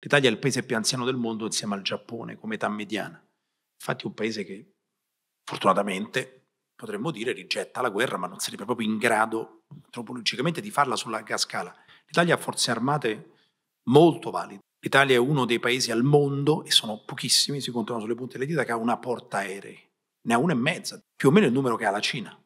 L'Italia è il paese più anziano del mondo insieme al Giappone come età mediana. Infatti è un paese che fortunatamente potremmo dire rigetta la guerra, ma non sarebbe proprio in grado antropologicamente di farla su larga scala. L'Italia ha forze armate molto valide. L'Italia è uno dei paesi al mondo, e sono pochissimi, si contano sulle punte delle dita, che ha una porta aerei. Ne ha una e mezza, più o meno il numero che ha la Cina.